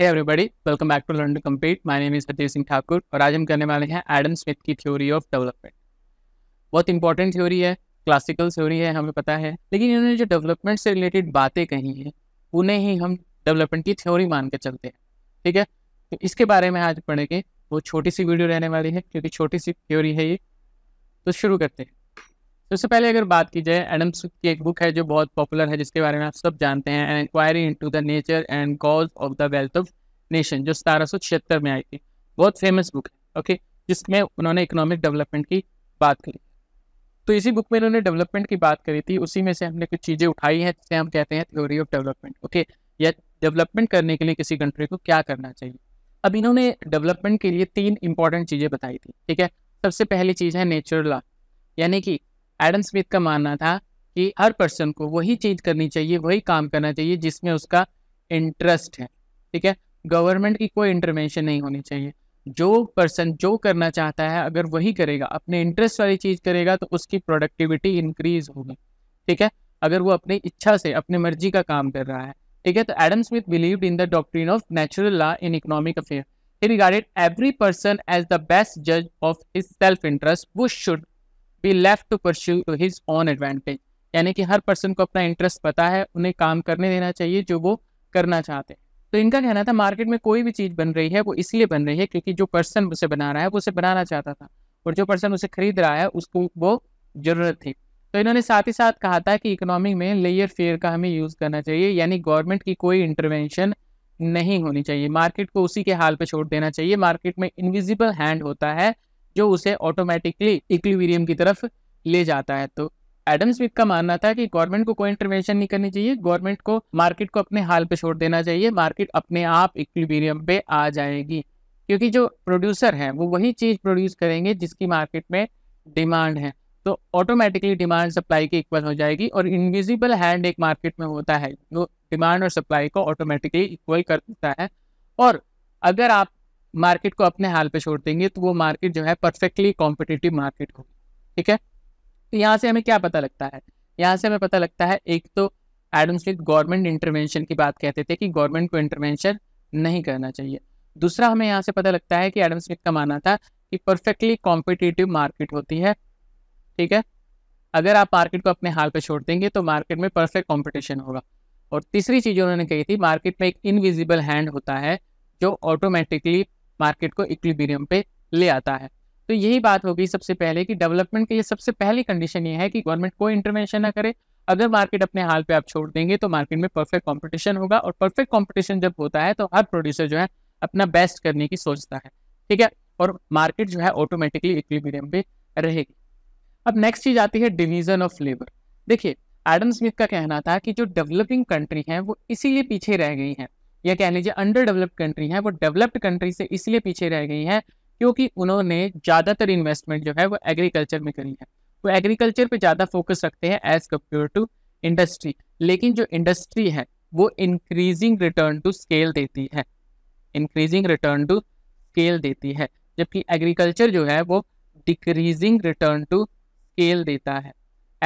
Hey everybody welcome back to learn to compete my name is Satish Singh Thakur और आज हम करने वाले हैं एडम स्मिथ की थ्योरी ऑफ डेवलपमेंट बहुत इंपॉर्टेंट थ्योरी है क्लासिकल थ्योरी है हमें पता है लेकिन इन्होंने जो डेवलपमेंट से रिलेटेड बातें कही हैं उन्हें ही हम डेवलपमेंट की थ्योरी मान कर चलते हैं ठीक है तो इसके बारे में आज पढ़ेंगे वो छोटी सी वीडियो रहने वाली है क्योंकि छोटी सी थ्योरी है ये तो शुरू करते हैं तो सबसे पहले अगर बात की जाए एडम स्मिथ की एक बुक है जो बहुत पॉपुलर है जिसके बारे में आप सब जानते हैं and inquiry in the nature and cause of the wealth of nation जो सतारह में आई थी बहुत फेमस बुक है ओके जिसमें उन्होंने इकोनॉमिक डेवलपमेंट की बात करी तो इसी बुक में इन्होंने डेवलपमेंट की बात करी थी उसी में से हमने कुछ चीज़ें उठाई हैं जिसे हम कहते हैं थ्योरी ऑफ डेवलपमेंट ओके या डेवलपमेंट करने के लिए किसी कंट्री को क्या करना चाहिए अब इन्होंने डेवलपमेंट के लिए तीन इंपॉर्टेंट चीज़ें बताई थी ठीक है सबसे पहली चीज़ है नेचुरल लॉ यानी कि एडम स्मिथ का मानना था कि हर पर्सन को वही चीज़ करनी चाहिए वही काम करना चाहिए जिसमें उसका इंटरेस्ट है ठीक है गवर्नमेंट की कोई इंटरवेंशन नहीं होनी चाहिए जो पर्सन जो करना चाहता है अगर वही करेगा अपने इंटरेस्ट वाली चीज़ करेगा तो उसकी प्रोडक्टिविटी इंक्रीज होगी ठीक है अगर वो अपनी इच्छा से अपनी मर्जी का काम कर रहा है ठीक है तो Adam Smith believed in the doctrine of natural law in economic affair regarded every person as the best जज ऑफ इज सेल्फ इंटरेस्ट वो should be left to pursue to his own advantage यानी कि हर person को अपना interest पता है उन्हें काम करने देना चाहिए जो वो करना चाहते हैं तो इनका कहना था मार्केट में कोई भी चीज़ बन रही है वो इसलिए बन रही है क्योंकि जो पर्सन उसे बना रहा है वो उसे बनाना चाहता था और जो पर्सन उसे खरीद रहा है उसको वो ज़रूरत थी तो इन्होंने साथ ही साथ कहा था कि इकोनॉमिक में लेयर फेयर का हमें यूज़ करना चाहिए यानी गवर्नमेंट की कोई इंटरवेंशन नहीं होनी चाहिए मार्केट को उसी के हाल पर छोड़ देना चाहिए मार्केट में इनविजिबल हैंड होता है जो उसे ऑटोमेटिकली इक्विवीरियम की तरफ ले जाता है तो एडम स्मिथ का मानना था कि गवर्नमेंट को कोई इंटरवेंशन नहीं करनी चाहिए गवर्नमेंट को मार्केट को अपने हाल पे छोड़ देना चाहिए मार्केट अपने आप इक्विलिब्रियम पे आ जाएगी क्योंकि जो प्रोड्यूसर हैं वो वही चीज़ प्रोड्यूस करेंगे जिसकी मार्केट में डिमांड है तो ऑटोमेटिकली डिमांड सप्लाई के इक्वल हो जाएगी और इनविजिबल हैंड एक मार्केट में होता है जो डिमांड और सप्लाई को ऑटोमेटिकली इक्वल कर देता है और अगर आप मार्केट को अपने हाल पे छोड़ देंगे तो वो मार्केट जो है परफेक्टली कॉम्पिटेटिव मार्केट होगी ठीक है तो यहाँ से हमें क्या पता लगता है यहाँ से हमें पता लगता है एक तो एडम स्मिथ गवर्नमेंट इंटरवेंशन की बात कहते थे कि गवर्नमेंट को इंटरवेंशन नहीं करना चाहिए दूसरा हमें यहाँ से पता लगता है कि एडम स्मिथ का मानना था कि परफेक्टली कॉम्पिटेटिव मार्केट होती है ठीक है अगर आप मार्केट को अपने हाल पर छोड़ देंगे तो मार्केट में परफेक्ट कॉम्पिटिशन होगा और तीसरी चीज़ उन्होंने कही थी मार्केट में एक इनविजिबल हैंड होता है जो ऑटोमेटिकली मार्केट को इक्विबीरियम पे ले आता है तो यही बात होगी सबसे पहले कि डेवलपमेंट की लिए सबसे पहली कंडीशन ये है कि गवर्नमेंट कोई इंटरवेंशन ना करे अगर मार्केट अपने हाल पे आप छोड़ देंगे तो मार्केट में परफेक्ट कंपटीशन होगा और परफेक्ट कंपटीशन जब होता है तो हर प्रोड्यूसर जो है अपना बेस्ट करने की सोचता है ठीक है और मार्केट जो है ऑटोमेटिकली इक्विबीरियम पे रहेगी अब नेक्स्ट चीज आती है डिवीजन ऑफ लेबर देखिए एडम स्मिथ का कहना था कि जो डेवलपिंग कंट्री हैं वो इसीलिए पीछे रह गई हैं या कह लीजिए अंडर डेवलप्ड कंट्री है वो डेवलप्ड कंट्री से इसलिए पीछे रह गई है क्योंकि उन्होंने ज़्यादातर इन्वेस्टमेंट जो है वो एग्रीकल्चर में करी है वो एग्रीकल्चर पे ज़्यादा फोकस रखते हैं एज कम्पेयर टू इंडस्ट्री लेकिन जो इंडस्ट्री है वो इंक्रीजिंग रिटर्न टू स्केल देती है इंक्रीजिंग रिटर्न टू स्केल देती है जबकि एग्रीकल्चर जो है वो डिक्रीजिंग रिटर्न टू स्केल देता है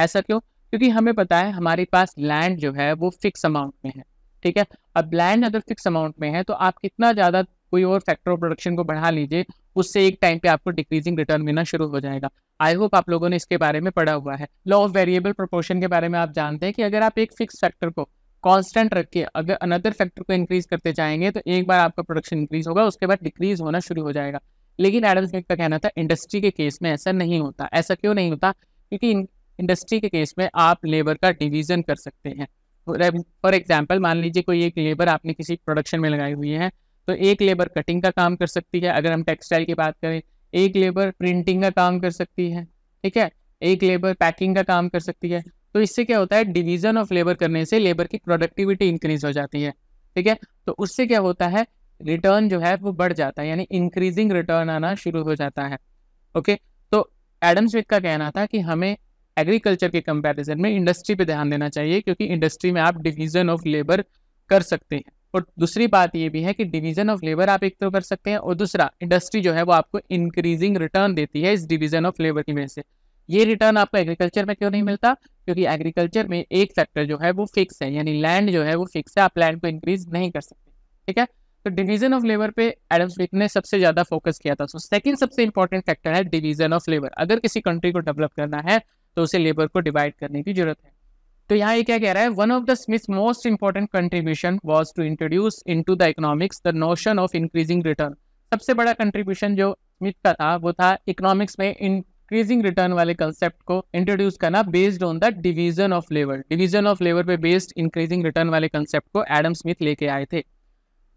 ऐसा क्यों क्योंकि हमें पता है हमारे पास लैंड जो है वो फिक्स अमाउंट में है ठीक है अब लैंड अगर फिक्स अमाउंट में है तो आप कितना ज़्यादा कोई और फैक्टर ऑफ प्रोडक्शन को बढ़ा लीजिए उससे एक टाइम पे आपको डिक्रीजिंग रिटर्न मिलना शुरू हो जाएगा आई होप आप लोगों ने इसके बारे में पढ़ा हुआ है लॉ ऑफ वेरिएबल प्रोपोर्शन के बारे में आप जानते हैं कि अगर आप एक फिक्स फैक्टर को कांस्टेंट रख के अगर अनदर फैक्टर को इंक्रीज करते जाएंगे तो एक बार आपका प्रोडक्शन इंक्रीज होगा उसके बाद डिक्रीज होना शुरू हो जाएगा लेकिन एडम स्मिथ का कहना था इंडस्ट्री के केस में ऐसा नहीं होता ऐसा क्यों नहीं होता क्योंकि इंडस्ट्री के केस में आप लेबर का डिवीजन कर सकते हैं फॉर एग्जाम्पल मान लीजिए कोई एक लेबर आपने किसी प्रोडक्शन में लगाई हुई है तो एक लेबर कटिंग का काम कर सकती है अगर हम टेक्सटाइल की बात करें एक लेबर प्रिंटिंग का काम कर सकती है ठीक है एक लेबर पैकिंग का काम कर सकती है तो इससे क्या होता है डिवीजन ऑफ लेबर करने से लेबर की प्रोडक्टिविटी इंक्रीज हो जाती है ठीक है तो उससे क्या होता है रिटर्न जो है वो बढ़ जाता है यानी इंक्रीजिंग रिटर्न आना शुरू हो जाता है ओके तो एडम स्मिथ का कहना था कि हमें एग्रीकल्चर के कंपैरिजन में इंडस्ट्री पे ध्यान देना चाहिए क्योंकि इंडस्ट्री में आप डिवीज़न ऑफ लेबर कर सकते हैं और दूसरी बात ये भी है कि डिवीज़न ऑफ लेबर आप एक तो कर सकते हैं और दूसरा इंडस्ट्री जो है वो आपको इंक्रीजिंग रिटर्न देती है इस डिवीज़न ऑफ लेबर की वजह से ये रिटर्न आपको एग्रीकल्चर में क्यों नहीं मिलता क्योंकि एग्रीकल्चर में एक फैक्टर जो है वो फिक्स है यानी लैंड जो है वो फिक्स है आप लैंड को इंक्रीज नहीं कर सकते ठीक है तो डिवीजन ऑफ लेबर पे एडम स्मिथ ने सबसे ज्यादा फोकस किया था सो सेकंड सबसे इंपॉर्टेंट फैक्टर है डिवीजन ऑफ लेबर अगर किसी कंट्री को डेवलप करना है तो उसे लेबर को डिवाइड करने की जरूरत है तो यहाँ ये क्या कह रहा है one of the Smith most important contribution was to introduce in to the economics the notion of increasing return सबसे बड़ा कंट्रीब्यूशन जो स्मिथ का था वो था इकोनॉमिक्स में इंक्रीजिंग रिटर्न वाले कंसेप्ट को इंट्रोड्यूस करना based on the division of labour division of labour पे बेस्ड इंक्रीजिंग रिटर्न वाले कंसेप्ट को एडम स्मिथ लेके आए थे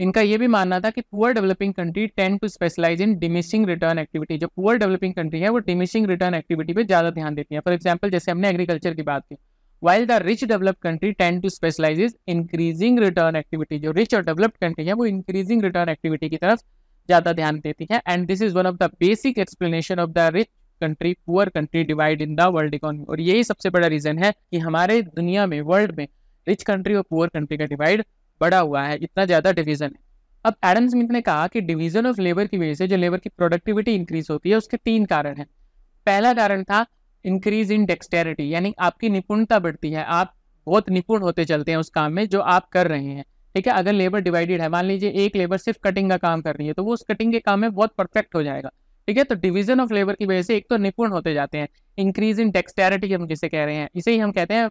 इनका ये भी मानना था कि poor developing country tend to specialize in diminishing return activity जो पुअर डेवलपिंग कंट्री है वो डिमिशिंग रिटर्न एक्टिविटी पे ज़्यादा ध्यान देती है फॉर एग्जाम्पल जैसे हमने एग्रीकल्चर की बात की while the rich developed country tend to specialize increasing return activity जो रिच और डेवलप्ड कंट्री है वो इंक्रीजिंग रिटर्न एक्टिविटी की तरफ ज़्यादा ध्यान देती है and this is one of the basic explanation of the rich country poor country divide in the world economy और यही सबसे बड़ा रीजन है कि हमारे दुनिया में वर्ल्ड में रिच कंट्री और पुअर कंट्री का डिवाइड बढ़ा हुआ है इतना ज़्यादा डिवीज़न है अब एडम स्मिथ ने कहा कि डिवीज़न ऑफ लेबर की वजह से जो लेबर की प्रोडक्टिविटी इंक्रीज होती है उसके तीन कारण हैं पहला कारण था इंक्रीज इन डेक्सटेरिटी यानी आपकी निपुणता बढ़ती है आप बहुत निपुण होते चलते हैं उस काम में जो आप कर रहे हैं ठीक है अगर लेबर डिवाइडेड है मान लीजिए एक लेबर सिर्फ कटिंग का काम कर रही है तो वो उस कटिंग के काम में बहुत परफेक्ट हो जाएगा ठीक है तो डिवीजन ऑफ लेबर की वजह से एक तो निपुण होते जाते हैं इंक्रीज इन डेक्सटेरिटी हम जिसे कह रहे हैं इसे ही हम कहते हैं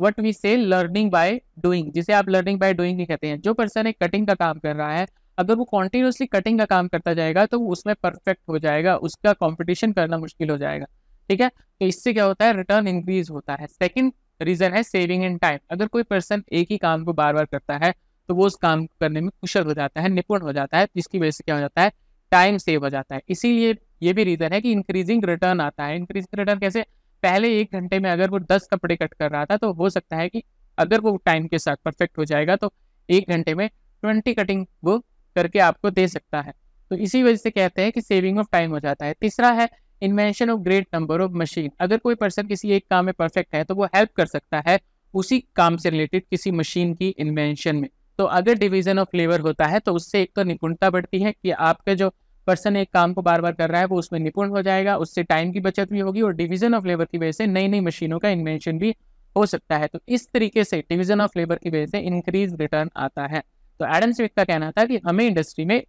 what we say learning by doing जिसे आप लर्निंग बाय डूइंग ही कहते हैं जो पर्सन एक कटिंग का काम कर रहा है अगर वो कॉन्टिन्यूसली कटिंग का काम करता जाएगा तो वो उसमें परफेक्ट हो जाएगा उसका कॉम्पिटिशन करना मुश्किल हो जाएगा ठीक है तो इससे क्या होता है रिटर्न इंक्रीज होता है सेकेंड रीजन है सेविंग इन टाइम अगर कोई पर्सन एक ही काम को बार बार करता है तो वो उस काम करने में कुशल हो जाता है निपुण हो जाता है जिसकी वजह से क्या हो जाता है टाइम सेव हो जाता है इसीलिए ये भी रीजन है कि इंक्रीजिंग रिटर्न आता है इंक्रीजिंग रिटर्न कैसे पहले एक घंटे में अगर वो दस कपड़े कट कर रहा था तो हो सकता है कि अगर वो टाइम के साथ परफेक्ट हो जाएगा तो एक घंटे में ट्वेंटी कटिंग वो करके आपको दे सकता है तो इसी वजह से कहते हैं कि सेविंग ऑफ टाइम हो जाता है तीसरा है invention of great number of machine अगर कोई पर्सन किसी एक काम में परफेक्ट है तो वो हेल्प कर सकता है उसी काम से रिलेटेड किसी मशीन की इन्वेंशन में तो अगर डिवीजन ऑफ लेबर होता है तो उससे एक तो निपुणता बढ़ती है कि आपके जो पर्सन एक काम को बार बार कर रहा है वो उसमें निपुण हो जाएगा उससे टाइम की बचत भी होगी और डिवीजन ऑफ लेबर की वजह से नई नई मशीनों का इन्वेंशन भी हो सकता है तो इस तरीके से डिवीजन ऑफ लेबर की वजह से इंक्रीज रिटर्न आता है तो एडम स्मिथ का कहना था कि हमें इंडस्ट्री में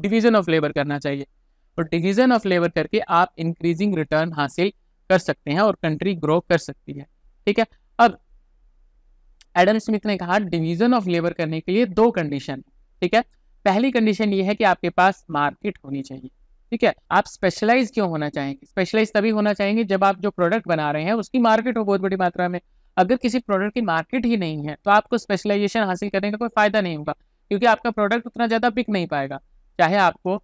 डिवीजन ऑफ लेबर करना चाहिए और डिवीजन ऑफ लेबर करके आप इंक्रीजिंग रिटर्न हासिल कर सकते हैं और कंट्री ग्रो कर सकती है ठीक है अब एडम स्मिथ ने कहा डिवीजन ऑफ लेबर करने के लिए दो कंडीशन ठीक है पहली कंडीशन ये है कि आपके पास मार्केट होनी चाहिए ठीक है आप स्पेशलाइज क्यों होना चाहेंगे स्पेशलाइज तभी होना चाहेंगे जब आप जो प्रोडक्ट बना रहे हैं उसकी मार्केट हो बहुत बड़ी मात्रा में अगर किसी प्रोडक्ट की मार्केट ही नहीं है तो आपको स्पेशलाइजेशन हासिल करने का कोई फायदा नहीं होगा क्योंकि आपका प्रोडक्ट उतना ज़्यादा बिक नहीं पाएगा चाहे आपको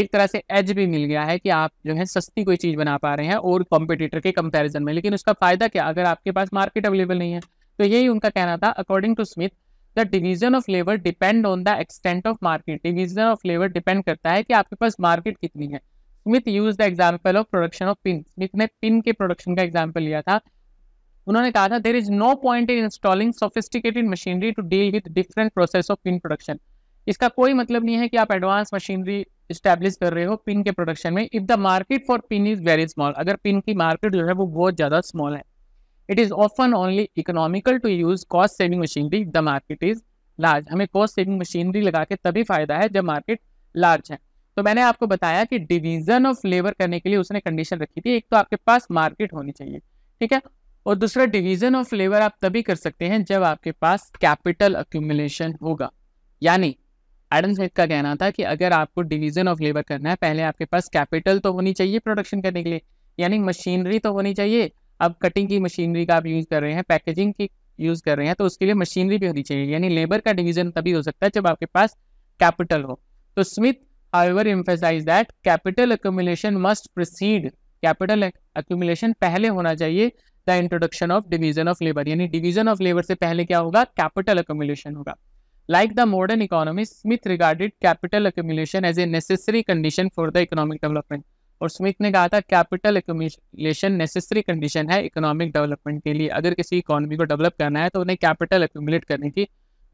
एक तरह से एज भी मिल गया है कि आप जो है सस्ती कोई चीज़ बना पा रहे हैं और कॉम्पिटिटर के कंपेरिजन में लेकिन उसका फ़ायदा क्या अगर आपके पास मार्केट अवेलेबल नहीं है तो यही उनका कहना था according to Smith the division of labour depend on the extent of market division of labour depend करता है कि आपके पास मार्केट कितनी है Smith use the example of production of pin Smith ने पिन के प्रोडक्शन का एग्जाम्पल लिया था उन्होंने कहा था there is no point in installing sophisticated machinery to deal with different process of pin production इसका कोई मतलब नहीं है कि आप एडवांस मशीनरी स्टैब्लिश कर रहे हो पिन के प्रोडक्शन में if the market for pin is very small अगर पिन की मार्केट जो है वो बहुत ज़्यादा स्मॉल है it is often only economical to use cost saving machinery the market is large हमें कॉस्ट सेविंग मशीनरी लगा के तभी फायदा है जब मार्केट लार्ज है तो मैंने आपको बताया कि डिवीजन ऑफ लेबर करने के लिए उसने कंडीशन रखी थी एक तो आपके पास मार्केट होनी चाहिए ठीक है और दूसरा डिवीजन ऑफ लेबर आप तभी कर सकते हैं जब आपके पास कैपिटल अक्यूमुलेशन होगा यानी एडम स्मिथ का कहना था कि अगर आपको डिवीजन ऑफ लेबर करना है पहले आपके पास कैपिटल तो होनी चाहिए प्रोडक्शन करने के लिए यानी मशीनरी तो होनी चाहिए अब कटिंग की मशीनरी का आप यूज कर रहे हैं पैकेजिंग की यूज कर रहे हैं तो उसके लिए मशीनरी भी होनी चाहिए यानी लेबर का डिवीजन तभी हो सकता है जब आपके पास कैपिटल हो तो Smith however emphasise that capital accumulation must proceed capital accumulation पहले होना चाहिए the introduction of division of labour यानी डिवीजन ऑफ लेबर से पहले क्या होगा कैपिटल अक्यूमुलेशन होगा like the modern economy Smith regarded capital accumulation as a necessary condition for the economic development और स्मिथ ने कहा था कैपिटल एक्यूमुलेशन नेसेसरी कंडीशन है इकोनॉमिक डेवलपमेंट के लिए अगर किसी इकोनॉमी को डेवलप करना है तो उन्हें कैपिटल एक्यूमुलेट करने की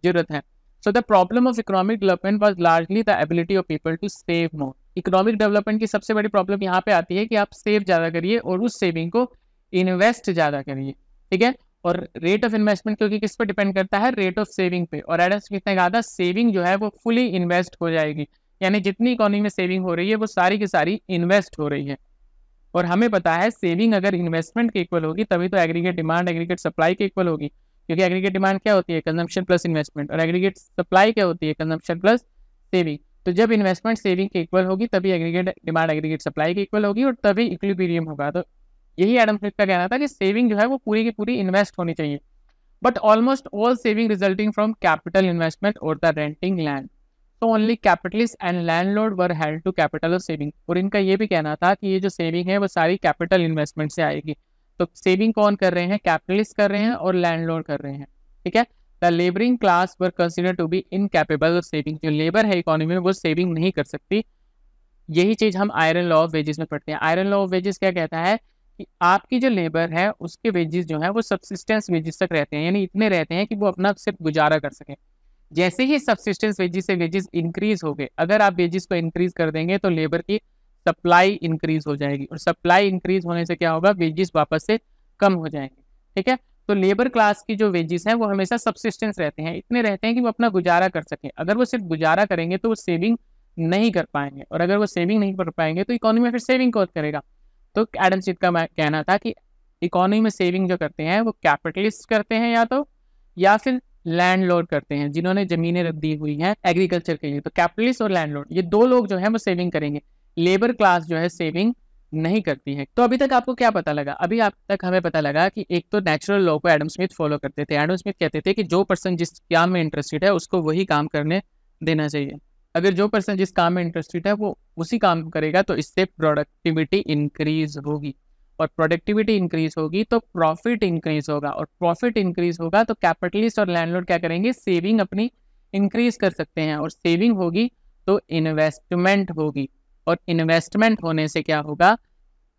जरूरत है so the problem of economic development was largely the ability of people to save more economic development की सबसे बड़ी प्रॉब्लम यहाँ पे आती है कि आप सेव ज़्यादा करिए और उस सेविंग को इन्वेस्ट ज़्यादा करिए ठीक है और रेट ऑफ इन्वेस्टमेंट क्योंकि किस पर डिपेंड करता है रेट ऑफ सेविंग पे और एडम स्मिथ ने कहा था सेविंग जो है वो फुली इन्वेस्ट हो जाएगी यानी जितनी इकोनॉमी में सेविंग हो रही है वो सारी की सारी इन्वेस्ट हो रही है और हमें पता है सेविंग अगर इन्वेस्टमेंट के इक्वल होगी तभी तो एग्रीगेट डिमांड एग्रीगेट सप्लाई के इक्वल होगी क्योंकि एग्रीगेट डिमांड क्या होती है कंजम्पशन प्लस इन्वेस्टमेंट और एग्रीगेट सप्लाई क्या होती है कंजम्पशन प्लस सेविंग तो जब इन्वेस्टमेंट सेविंग के इक्वल होगी तभी एग्रीगेट डिमांड एग्रीगेट सप्लाई के इक्वल होगी और तभी इक्विपीरियम होगा तो यही एडम स्मिथ का कहना था कि सेविंग जो है वो पूरी की पूरी इन्वेस्ट होनी चाहिए but almost all saving resulting from capital investment और द रेंटिंग लैंड तो only capitalist and landlord were held to capital और सेविंग और इनका ये भी कहना था कि ये जो सेविंग है वो सारी कैपिटल इन्वेस्टमेंट से आएगी तो सेविंग कौन कर रहे हैं कैपिटलिस्ट कर रहे हैं और लैंडलॉर्ड कर रहे हैं ठीक है the labouring class were consider to be incapable और सेविंग जो लेबर है इकोनॉमी में वो सेविंग नहीं कर सकती यही चीज़ हम आयरन लॉ ऑफ वेजेस में पढ़ते हैं आयरन लॉ ऑफ वेजेस क्या कहता है कि आपकी जो लेबर है उसके वेजेस जो है वो सब्सिस्टेंस वेजेस तक रहते हैं यानी इतने रहते हैं कि वो अपना सिर्फ गुजारा कर सकें जैसे ही सब्सिस्टेंस वेजेस से वेजेस इंक्रीज हो गए अगर आप वेजेस को इंक्रीज कर देंगे तो लेबर की सप्लाई इंक्रीज हो जाएगी और सप्लाई इंक्रीज होने से क्या होगा वेजेस वापस से कम हो जाएंगे ठीक है तो लेबर क्लास की जो वेजेस हैं वो हमेशा सब्सिस्टेंस रहते हैं इतने रहते हैं कि वो अपना गुजारा कर सकें अगर वो सिर्फ गुजारा करेंगे तो वो सेविंग नहीं कर पाएंगे और अगर वो सेविंग नहीं कर पाएंगे तो इकोनॉमी फिर सेविंग कौन करेगा तो एडम स्मिथ का कहना था कि इकोनॉमी में सेविंग जो करते हैं वो कैपिटलिस्ट करते हैं या तो या फिर लोड करते हैं जिन्होंने जमीनें रख दी हुई हैं एग्रीकल्चर के लिए तो कैपिटलिस्ट और लैंडलॉर्ड ये दो लोग जो है वो सेविंग करेंगे लेबर क्लास जो है सेविंग नहीं करती है तो अभी तक आपको क्या पता लगा अभी आप तक हमें पता लगा कि एक तो नेचुरल लॉ को एडम स्मिथ फॉलो करते थे एडम स्मिथ कहते थे कि जो पर्सन जिस काम में इंटरेस्टेड है उसको वही काम करने देना चाहिए अगर जो पर्सन जिस काम में इंटरेस्टेड है वो उसी काम करेगा तो इससे प्रोडक्टिविटी इंक्रीज होगी और प्रोडक्टिविटी इंक्रीज होगी तो प्रॉफिट इंक्रीज होगा और प्रॉफिट इंक्रीज होगा तो कैपिटलिस्ट और लैंडलॉर्ड क्या करेंगे सेविंग अपनी इंक्रीज कर सकते हैं और सेविंग होगी तो इन्वेस्टमेंट होगी और इन्वेस्टमेंट होने से क्या होगा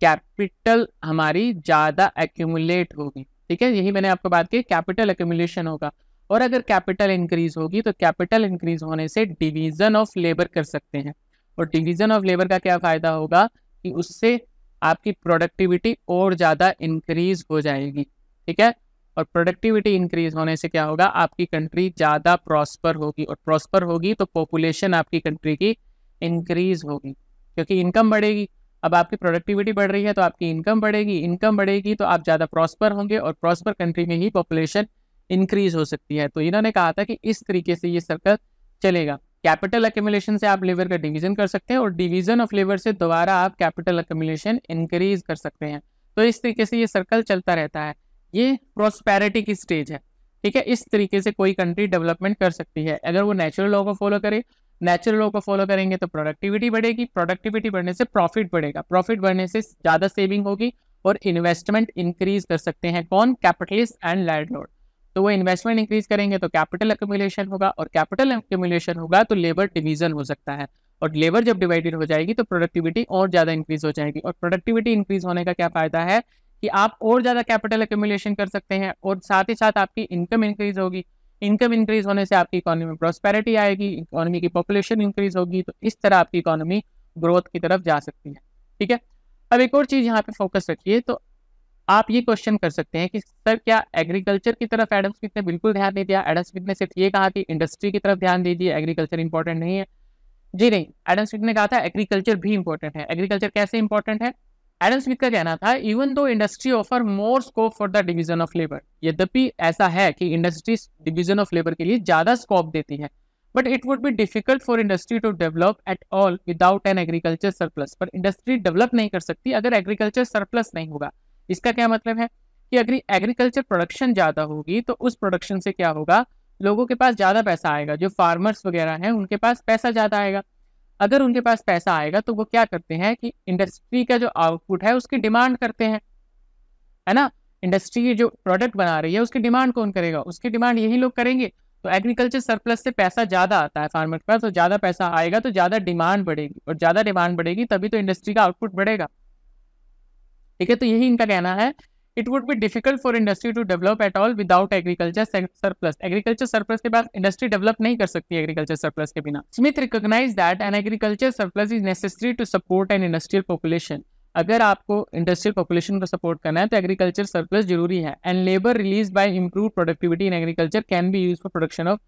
कैपिटल हमारी ज़्यादा एक्यूमुलेट होगी ठीक है यही मैंने आपको बात की कैपिटल एक्यूमुलेशन होगा और अगर कैपिटल इंक्रीज होगी तो कैपिटल इंक्रीज होने से डिवीज़न ऑफ लेबर कर सकते हैं और डिवीज़न ऑफ लेबर का क्या फ़ायदा होगा कि उससे आपकी प्रोडक्टिविटी और ज़्यादा इंक्रीज हो जाएगी ठीक है और प्रोडक्टिविटी इंक्रीज होने से क्या होगा आपकी कंट्री ज़्यादा प्रॉस्पर होगी और प्रॉस्पर होगी तो पॉपुलेशन आपकी कंट्री की इंक्रीज होगी क्योंकि इनकम बढ़ेगी अब आपकी प्रोडक्टिविटी बढ़ रही है तो आपकी इनकम बढ़ेगी इनकम बढ़ेगी तो आप ज़्यादा प्रॉस्पर होंगे और प्रॉस्पर कंट्री में ही पॉपुलेशन इंक्रीज हो सकती है तो इन्होंने कहा था कि इस तरीके से ये सर्कल चलेगा कैपिटल एक्यूमुलेशन से आप लेबर का डिवीजन कर सकते हैं और डिवीजन ऑफ लेबर से दोबारा आप कैपिटल एक्यूमुलेशन इंक्रीज कर सकते हैं तो इस तरीके से ये सर्कल चलता रहता है ये प्रोस्पैरिटी की स्टेज है ठीक है इस तरीके से कोई कंट्री डेवलपमेंट कर सकती है अगर वो नेचुरल लॉ को फॉलो करे नेचुरल लॉ को फॉलो करेंगे तो प्रोडक्टिविटी बढ़ेगी प्रोडक्टिविटी बढ़ने से प्रॉफिट बढ़ेगा प्रॉफिट बढ़ने से ज़्यादा सेविंग होगी और इन्वेस्टमेंट इंक्रीज कर सकते हैं कौन कैपिटलिस्ट एंड लैंडलॉर्ड तो वो इन्वेस्टमेंट इंक्रीज करेंगे तो कैपिटल एक्यूमुलेशन होगा और कैपिटल एक्यूमुलेशन होगा तो लेबर डिवीजन हो सकता है और लेबर जब डिवाइडेड हो जाएगी तो प्रोडक्टिविटी और ज़्यादा इंक्रीज हो जाएगी और प्रोडक्टिविटी इंक्रीज होने का क्या फ़ायदा है कि आप और ज़्यादा कैपिटल एक्यूमुलेशन कर सकते हैं और साथ ही साथ आपकी इनकम इंक्रीज होगी इनकम इंक्रीज होने से आपकी इकोनॉमी में प्रॉस्पेरिटी आएगी इकोनॉमी की पॉपुलेशन इंक्रीज होगी तो इस तरह आपकी इकोनॉमी ग्रोथ की तरफ जा सकती है ठीक है अब एक और चीज़ यहाँ पे फोकस रखिए तो आप ये क्वेश्चन कर सकते हैं कि सर क्या एग्रीकल्चर की तरफ एडम स्मिथ ने बिल्कुल ध्यान नहीं दिया एडम स्मिथ ने सिर्फ ये कहा कि इंडस्ट्री की तरफ ध्यान दीजिए एग्रीकल्चर इंपॉर्टेंट नहीं है जी नहीं एडम स्मिथ ने कहा था एग्रीकल्चर भी इंपॉर्टेंट है एग्रीकल्चर कैसे इंपॉर्टेंट है एडम स्मिथ का कहना था even though industry offer more scope for the division of labour यद्यपि ऐसा है कि इंडस्ट्री डिवीजन ऑफ लेबर के लिए ज़्यादा स्कोप देती है but it would be difficult for industry to develop at all without an agriculture surplus पर इंडस्ट्री डेवलप नहीं कर सकती अगर एग्रीकल्चर सरप्लस नहीं होगा इसका क्या मतलब है कि अगर एग्रीकल्चर प्रोडक्शन ज़्यादा होगी तो उस प्रोडक्शन से क्या होगा लोगों के पास ज़्यादा पैसा आएगा जो फार्मर्स वगैरह हैं उनके पास पैसा ज़्यादा आएगा अगर उनके पास पैसा आएगा तो वो क्या करते हैं कि इंडस्ट्री का जो आउटपुट है उसकी डिमांड करते हैं है ना इंडस्ट्री जो प्रोडक्ट बना रही है उसकी डिमांड कौन करेगा उसकी डिमांड यही लोग करेंगे तो एग्रीकल्चर सरप्लस से पैसा ज़्यादा आता है फार्मर के पास तो ज़्यादा पैसा आएगा तो ज़्यादा डिमांड बढ़ेगी और ज़्यादा डिमांड बढ़ेगी तभी तो इंडस्ट्री का आउटपुट बढ़ेगा ठीक है तो यही इनका कहना है it would be difficult for industry to develop at all without agriculture surplus agriculture surplus के बाद इंडस्ट्री डेवलप नहीं कर सकती एग्रीकल्चर सरप्लस के बिना Smith recognise that an agriculture surplus is necessary to support an industrial population अगर आपको industrial population को सपोर्ट करना है तो एग्रीकल्चर सरप्लस जरूरी है and labour release by improve productivity in agriculture can be use for production of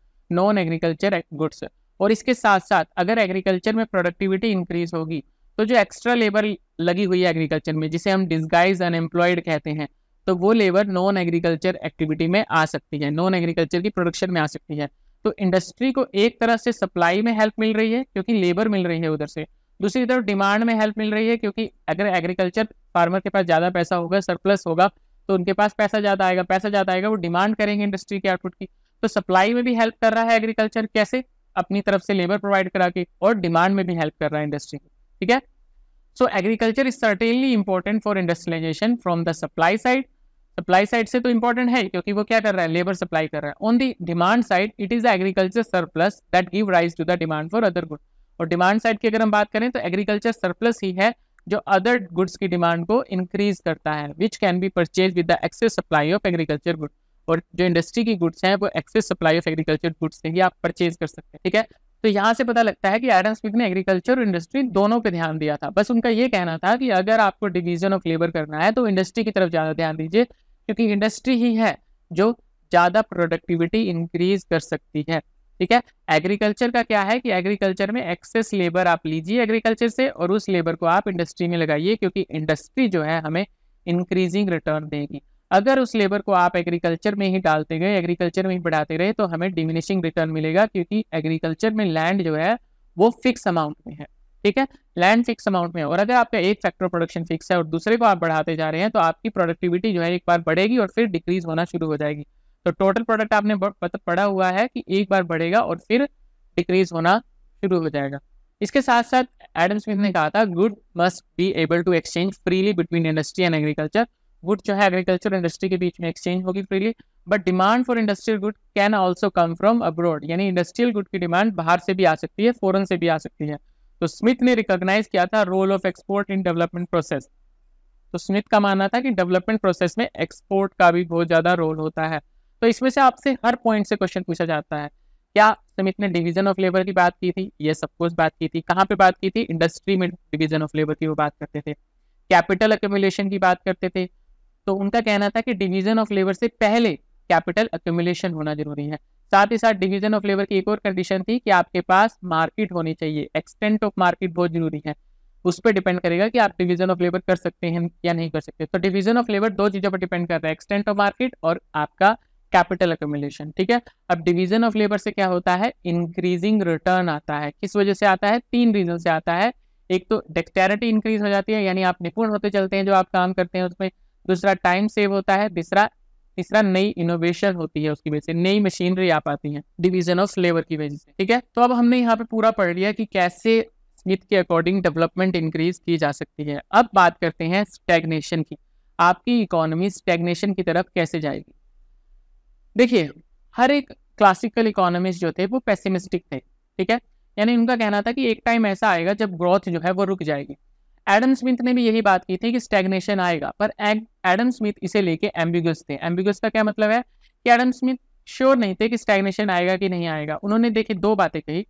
non agriculture goods और इसके साथ साथ अगर एग्रीकल्चर में प्रोडक्टिविटी इंक्रीज होगी तो जो एक्स्ट्रा लेबर लगी हुई है एग्रीकल्चर में जिसे हम डिस्गाइज अनएम्प्लॉयड कहते हैं तो वो लेबर नॉन एग्रीकल्चर एक्टिविटी में आ सकती है नॉन एग्रीकल्चर की प्रोडक्शन में आ सकती है तो इंडस्ट्री को एक तरह से सप्लाई में हेल्प मिल रही है क्योंकि लेबर मिल रही है उधर से दूसरी तरफ डिमांड में हेल्प मिल रही है क्योंकि अगर एग्रीकल्चर फार्मर के पास ज़्यादा पैसा होगा सरप्लस होगा तो उनके पास पैसा ज़्यादा आएगा पैसा ज़्यादा आएगा वो डिमांड करेंगे इंडस्ट्री के आउटपुट की तो सप्लाई में भी हेल्प कर रहा है एग्रीकल्चर कैसे अपनी तरफ से लेबर प्रोवाइड करा के और डिमांड में भी हेल्प कर रहा है इंडस्ट्री को ठीक है so agriculture is certainly important for industrialisation from the supply side supply side से तो इंपॉर्टेंट है क्योंकि वो क्या कर रहा है लेबर सप्लाई कर रहा है on the demand side it is the agriculture surplus that give rise to the demand for other good और डिमांड साइड की अगर हम बात करें तो एग्रीकल्चर सरप्लस ही है जो अदर गुड्स की डिमांड को इंक्रीज करता है which can be purchase with the excess supply of agriculture good और जो इंडस्ट्री की गुड्स हैं वो excess supply of agriculture goods से ही आप परचेज कर सकते हैं ठीक है तो यहाँ से पता लगता है कि एडम स्मिथ ने एग्रीकल्चर और इंडस्ट्री दोनों पे ध्यान दिया था बस उनका ये कहना था कि अगर आपको डिवीजन ऑफ लेबर करना है तो इंडस्ट्री की तरफ ज़्यादा ध्यान दीजिए क्योंकि इंडस्ट्री ही है जो ज़्यादा प्रोडक्टिविटी इंक्रीज कर सकती है ठीक है एग्रीकल्चर का क्या है कि एग्रीकल्चर में एक्सेस लेबर आप लीजिए एग्रीकल्चर से और उस लेबर को आप इंडस्ट्री में लगाइए क्योंकि इंडस्ट्री जो है हमें इंक्रीजिंग रिटर्न देगी अगर उस लेबर को आप एग्रीकल्चर में ही डालते गए एग्रीकल्चर में ही बढ़ाते रहे तो हमें डिमिनिशिंग रिटर्न मिलेगा क्योंकि एग्रीकल्चर में लैंड जो है वो फिक्स अमाउंट में है ठीक है लैंड फिक्स अमाउंट में और अगर आपका एक फैक्टर प्रोडक्शन फिक्स है और दूसरे को आप बढ़ाते जा रहे हैं तो आपकी प्रोडक्टिविटी जो है एक बार बढ़ेगी और फिर डिक्रीज होना शुरू हो जाएगी तो टोटल प्रोडक्ट आपने पढ़ा हुआ है कि एक बार बढ़ेगा और फिर डिक्रीज होना शुरू हो जाएगा इसके साथ साथ एडम स्मिथ ने हम्म। कहा था good must be able to exchange freely between industry and agriculture good जो है एग्रीकल्चर इंडस्ट्री के बीच में एक्सचेंज होगी freely but demand for industrial good can also come from abroad यानी इंडस्ट्रियल गुड की डिमांड बाहर से भी आ सकती है फॉरन से भी आ सकती है तो स्मिथ ने रिकॉग्नाइज किया था role of export in development process तो स्मिथ का मानना था कि डेवलपमेंट प्रोसेस में एक्सपोर्ट का भी बहुत ज़्यादा रोल होता है तो इसमें से आपसे हर पॉइंट से क्वेश्चन पूछा जाता है क्या स्मिथ ने डिवीजन ऑफ लेबर की बात की थी ये कुछ बात की थी कहाँ पे बात की थी इंडस्ट्री में डिवीजन ऑफ लेबर की वो बात करते थे कैपिटल अकोमोलेशन की बात करते थे तो उनका कहना था कि डिवीजन ऑफ लेबर से पहले कैपिटल अक्यूमुलेशन होना जरूरी है साथ ही साथ डिवीजन ऑफ लेबर की एक और कंडीशन थी कि आपके पास मार्केट होनी चाहिए एक्सटेंट ऑफ मार्केट बहुत जरूरी है उस पर डिपेंड करेगा कि आप डिवीजन ऑफ लेबर कर सकते हैं या नहीं कर सकते तो डिवीजन ऑफ लेबर दो चीज़ों पर डिपेंड करता है एक्सटेंट ऑफ मार्केट और आपका कैपिटल अक्यूमुलेशन ठीक है अब डिवीजन ऑफ लेबर से क्या होता है इंक्रीजिंग रिटर्न आता है किस वजह से आता है तीन रीजन से आता है एक तो डेक्टेरिटी इंक्रीज हो जाती है यानी आप निपुण होते चलते हैं जो आप काम करते हैं उसमें दूसरा टाइम सेव होता है तीसरा तीसरा नई इनोवेशन होती है उसकी वजह से नई मशीनरी आ पाती है डिवीजन ऑफ लेबर की वजह से ठीक है तो अब हमने यहाँ पे पूरा पढ़ लिया कि कैसे स्मिथ के अकॉर्डिंग डेवलपमेंट इंक्रीज की जा सकती है अब बात करते हैं स्टैग्नेशन की आपकी इकोनॉमी स्टैग्नेशन की तरफ कैसे जाएगी देखिए हर एक क्लासिकल इकोनॉमिस्ट जो थे वो पैसेमिस्टिक थे ठीक है यानी उनका कहना था कि एक टाइम ऐसा आएगा जब ग्रोथ जो है वो रुक जाएगी एडम स्मिथ ने भी यही बात की थी कि स्टेग्नेशन आएगा पर एडम स्मिथ इसे लेके एम्बिगस थे एम्बिगस का क्या मतलब है कि एडम स्मिथ श्योर नहीं थे कि स्टेग्नेशन आएगा कि नहीं आएगा उन्होंने देखी दो बातें कही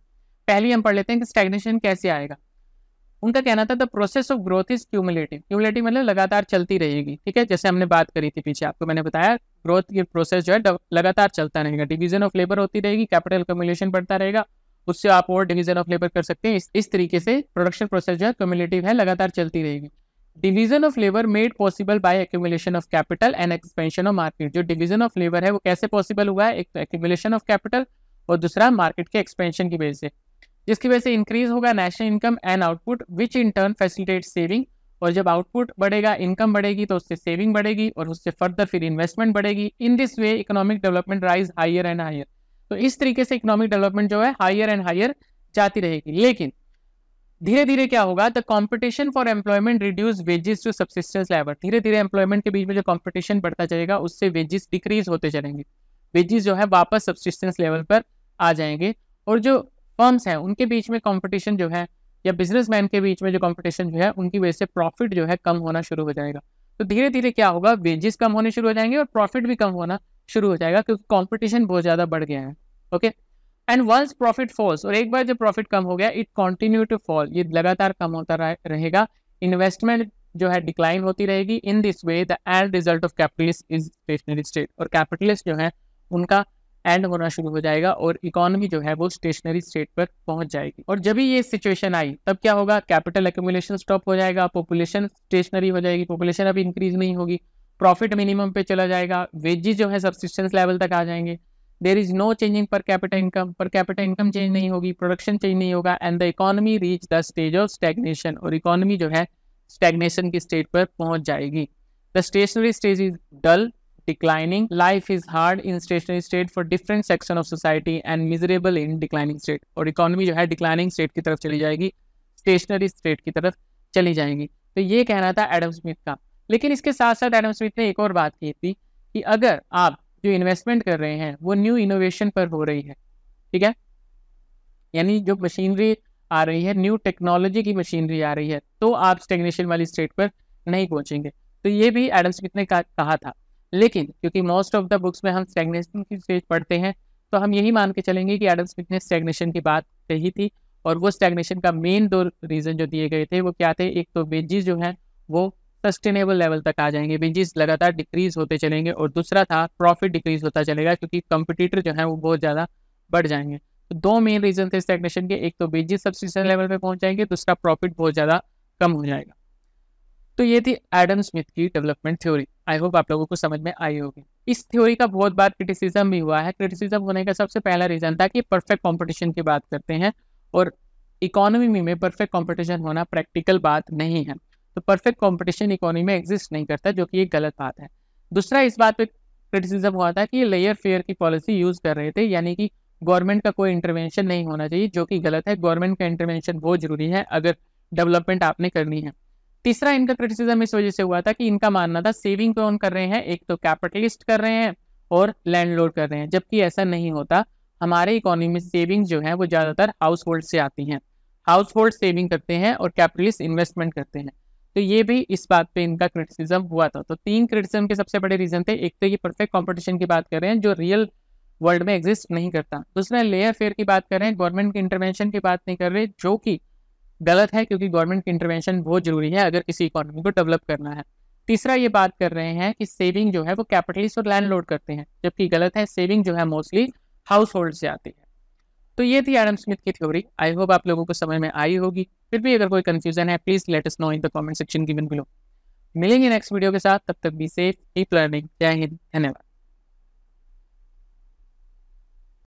पहली हम पढ़ लेते हैं कि स्टेग्नेशन कैसे आएगा उनका कहना था the process of growth is cumulative cumulative मतलब लगातार चलती रहेगी ठीक है जैसे हमने बात करी थी पीछे आपको मैंने बताया ग्रोथ की प्रोसेस जो है लगातार चलता रहेगा डिवीजन ऑफ लेबर होती रहेगी कैपिटल कम्युलेशन बढ़ता रहेगा उससे आप और डिवीजन ऑफ लेबर कर सकते हैं इस, इस तरीके से प्रोडक्शन प्रोसेस जो है कम्युलेटिव है लगातार चलती रहेगी division of labour made possible by accumulation of capital and expansion of market जो डिवीजन ऑफ लेबर है वो कैसे पॉसिबल हुआ है एक तो एक्यूमुलेशन ऑफ कैपिटल और दूसरा मार्केट के एक्सपेंशन की वजह से जिसकी वजह से इंक्रीज होगा national income and output which in turn facilitate saving और जब आउटपुट बढ़ेगा इनकम बढ़ेगी तो उससे सेविंग बढ़ेगी और उससे फर्दर फिर इन्वेस्टमेंट बढ़ेगी in this way economic development rise higher and higher तो इस तरीके से इकोनॉमिक डेवलपमेंट जो है हायर एंड हायर जाती रहेगी लेकिन धीरे धीरे क्या होगा the competition for employment reduce wages to subsistence level धीरे धीरे एम्प्लॉयमेंट के बीच में जो कॉम्पिटिशन बढ़ता जाएगा उससे वेजेस डिक्रीज होते चलेंगे वेजेस जो है वापस सब्सिस्टेंस लेवल पर आ जाएंगे और जो फर्म्स हैं उनके बीच में कॉम्पिटिशन जो है या बिजनेसमैन के बीच में जो कॉम्पिटिशन जो है उनकी वजह से प्रॉफिट जो है कम होना शुरू हो जाएगा तो धीरे धीरे क्या होगा वेजेस कम होने शुरू हो जाएंगे और प्रॉफिट भी कम होना शुरू हो जाएगा क्योंकि कॉम्पिटिशन बहुत ज़्यादा बढ़ गया है okay and once profit falls और एक बार जब प्रॉफिट कम हो गया इट कॉन्टिन्यू टू फॉल ये लगातार कम होता रहेगा इन्वेस्टमेंट जो है डिक्लाइन होती रहेगी in this way the end result of capitalist is stationary state और कैपिटलिस्ट जो है उनका एंड होना शुरू हो जाएगा और इकोनॉमी जो है वो स्टेशनरी स्टेट पर पहुंच जाएगी और जब भी ये सिचुएशन आई तब क्या होगा कैपिटल एक्यूमुलेशन स्टॉप हो जाएगा पॉपुलेशन स्टेशनरी हो जाएगी पॉपुलेशन अभी इंक्रीज नहीं होगी प्रॉफिट मिनिमम पे चला जाएगा वेजेस जो है सब्सिस्टेंस लेवल तक आ जाएंगे there is no changing per capital income per capital income change नहीं होगी प्रोडक्शन चेंज नहीं होगा and the economy reach the stage of stagnation और इकोनॉमी जो है स्टेगनेशन की स्टेज पर पहुंच जाएगी the stationary stage is dull declining life is hard in stationary state for different section of society and miserable in declining state और economy जो है डिक्लाइनिंग स्टेट की तरफ चली जाएगी स्टेशनरी स्टेट की तरफ चली जाएगी तो ये कहना था एडम स्मिथ का लेकिन इसके साथ साथ एडम स्मिथ ने एक और बात की थी कि अगर आप जो इन्वेस्टमेंट कर रहे हैं वो न्यू इनोवेशन पर हो रही है ठीक है यानी जो मशीनरी आ रही है न्यू टेक्नोलॉजी की मशीनरी आ रही है तो आप स्टेग्नेशन वाली स्टेट पर नहीं पहुंचेंगे तो ये भी एडम स्मिथ ने कहा था लेकिन क्योंकि मोस्ट ऑफ द बुक्स में हम स्टेग्नेशन की स्टेज पढ़ते हैं तो हम यही मान के चलेंगे कि एडम स्मिथ ने स्टेग्नेशन की बात कही थी और वो स्टेग्नेशन का मेन दो रीज़न जो दिए गए थे वो क्या थे एक तो वेजेस जो हैं वो सस्टेनेबल लेवल तक आ जाएंगे बेंचेस लगातार डिक्रीज होते चलेंगे और दूसरा था प्रॉफिट डिक्रीज होता चलेगा क्योंकि कंपटीटर जो है वो बहुत ज़्यादा बढ़ जाएंगे तो दो मेन रीजन थे स्टेगनेशन के एक तो बेंचेस सब्सिशन लेवल पर पहुँच जाएंगे दूसरा प्रॉफिट बहुत ज़्यादा कम हो जाएगा तो ये थी एडम स्मिथ की डेवलपमेंट थ्योरी आई होप आप लोगों को समझ में आई होगी इस थ्योरी का बहुत बार क्रिटिसिज्म भी हुआ है क्रिटिसिज्म होने का सबसे पहला रीजन था कि परफेक्ट कंपटीशन की बात करते हैं और इकोनॉमी में परफेक्ट कंपटीशन होना प्रैक्टिकल बात नहीं है तो परफेक्ट कॉम्पिटिशन इकोनॉमी में एग्जिस्ट नहीं करता जो कि एक गलत बात है दूसरा इस बात पर क्रिटिसिज्म हुआ था कि लेयर फेयर की पॉलिसी यूज़ कर रहे थे यानी कि गवर्नमेंट का कोई इंटरवेंशन नहीं होना चाहिए जो कि गलत है गवर्नमेंट का इंटरवेंशन बहुत ज़रूरी है अगर डेवलपमेंट आपने करनी है तीसरा इनका क्रिटिसिज्म इस वजह से हुआ था कि इनका मानना था सेविंग कौन कर रहे हैं एक तो कैपिटलिस्ट कर रहे हैं और लोड कर रहे हैं जबकि ऐसा नहीं होता हमारे इकोनॉमी में सेविंग जो है वो ज़्यादातर हाउस होल्ड से आती हैं हाउस होल्ड सेविंग करते हैं और कैपिटलिस्ट इन्वेस्टमेंट करते हैं तो ये भी इस बात पे इनका क्रिटिसिज्म हुआ था तो तीन क्रिटिसिज्म के सबसे बड़े रीजन थे एक तो ये परफेक्ट कंपटीशन की बात कर रहे हैं जो रियल वर्ल्ड में एग्जिस्ट नहीं करता दूसरा लेयर फेयर की बात कर रहे हैं गवर्नमेंट के इंटरवेंशन की बात नहीं कर रहे जो कि गलत है क्योंकि गवर्नमेंट की इंटरवेंशन बहुत जरूरी है अगर किसी इकोनॉमी को डेवलप करना है तीसरा ये बात कर रहे हैं कि सेविंग जो है वो कैपिटलिस्ट और लैंड करते हैं जबकि गलत है सेविंग जो है मोस्टली हाउस होल्ड से आती है तो ये थी एडम स्मिथ की थ्योरी आई होप आप लोगों को समझ में आई होगी फिर भी अगर कोई कंफ्यूजन है please let us know in the comment section given below मिलेंगे नेक्स्ट वीडियो के साथ तब तक बी सेफ कीप लर्निंग जय हिंद धन्यवाद